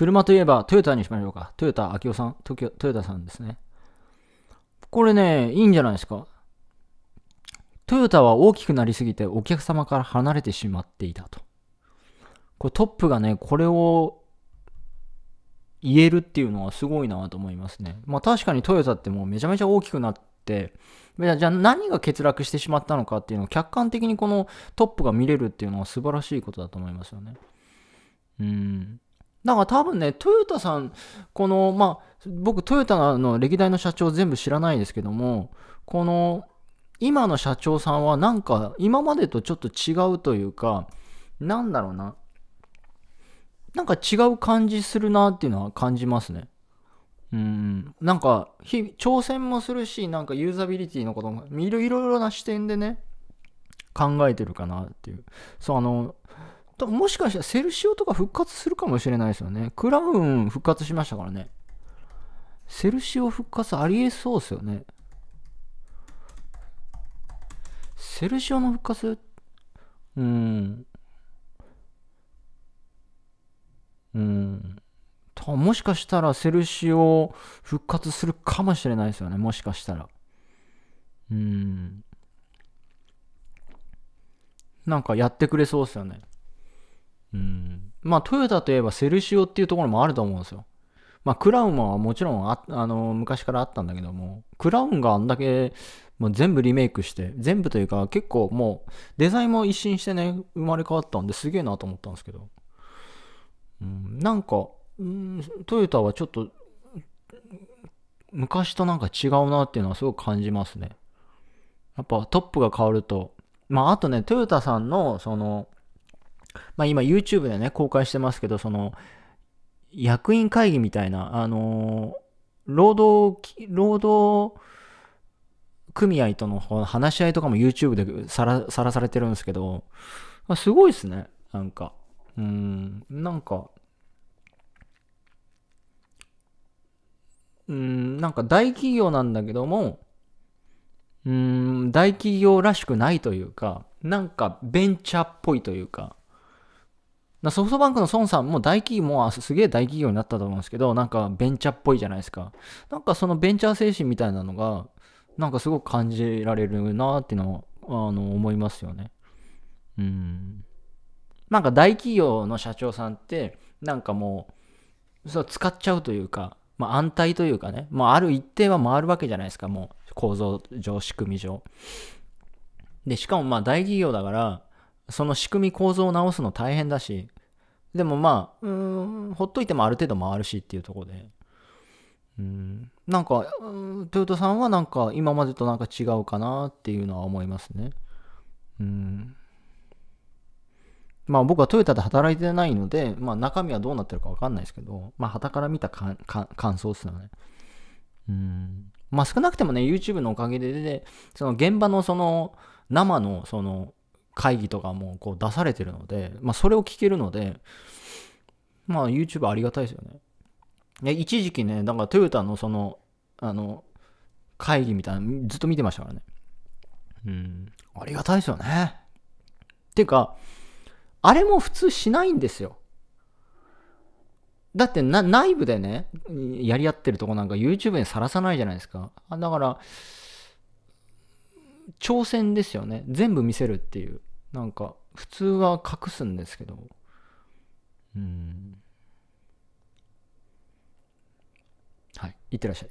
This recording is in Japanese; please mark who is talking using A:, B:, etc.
A: 車といえばトヨタにしましょうか。トヨタ秋夫さん、トトヨタさんですね。これね、いいんじゃないですか。トヨタは大きくなりすぎてお客様から離れてしまっていたと。これトップがね、これを言えるっていうのはすごいなと思いますね。まあ確かにトヨタってもうめちゃめちゃ大きくなって、じゃあ何が欠落してしまったのかっていうのを客観的にこのトップが見れるっていうのは素晴らしいことだと思いますよね。うん。だから多分ね、トヨタさん、この、まあ、僕、トヨタの歴代の社長全部知らないんですけども、この、今の社長さんはなんか、今までとちょっと違うというか、なんだろうな。なんか違う感じするなっていうのは感じますね。うん。なんか、挑戦もするし、なんかユーザビリティのことも、いろいろな視点でね、考えてるかなっていう。そう、あの、と、もしかしたらセルシオとか復活するかもしれないですよね。クラウン復活しましたからね。セルシオ復活ありえそうですよね。セルシオの復活うん。うん。もしかしたらセルシオ復活するかもしれないですよね。もしかしたら。うん。なんかやってくれそうですよね。うん。まあ、トヨタといえばセルシオっていうところもあると思うんですよ。まあ、クラウンはもちろんあ、あの、昔からあったんだけども、クラウンがあんだけ、もう全部リメイクして、全部というか、結構もう、デザインも一新してね、生まれ変わったんですげえなと思ったんですけど。うん、なんか、うん、トヨタはちょっと、昔となんか違うなっていうのはすごく感じますね。やっぱトップが変わると、まあ、あとね、トヨタさんの、その、まあ、今 YouTube でね、公開してますけど、その、役員会議みたいな、あの労働、労働組合との話し合いとかも YouTube でさらさらされてるんですけど、ますごいですね、なんか。うん、なんか、うん、なんか大企業なんだけども、うん、大企業らしくないというか、なんかベンチャーっぽいというか、だソフトバンクの孫さんも大企業、もすげえ大企業になったと思うんですけど、なんかベンチャーっぽいじゃないですか。なんかそのベンチャー精神みたいなのが、なんかすごく感じられるなっていうのを、あの、思いますよね。うん。なんか大企業の社長さんって、なんかもう、そう使っちゃうというか、まあ、安泰というかね、まあ、ある一定は回るわけじゃないですか、もう構造上、仕組み上。で、しかもまあ大企業だから、その仕組み構造を直すの大変だし、でもまあ、うん、ほっといてもある程度回るしっていうとこで、うん、なんか、トヨタさんはなんか今までとなんか違うかなっていうのは思いますね。うん。まあ僕はトヨタで働いてないので、まあ中身はどうなってるかわかんないですけど、まあ旗から見た感想っすよね。うん。まあ少なくてもね、YouTube のおかげで、ね、その現場のその生のその会議とかもこう出されてるので、まあ、それを聞けるので、まあ、YouTube ありがたいですよね。一時期ね、だからトヨタのその、あの、会議みたいなずっと見てましたからね。うん、ありがたいですよね。ていうか、あれも普通しないんですよ。だってな内部でね、やり合ってるとこなんか YouTube にさらさないじゃないですか。だから、挑戦ですよね。全部見せるっていう。なんか普通は隠すんですけどうんはいいってらっしゃい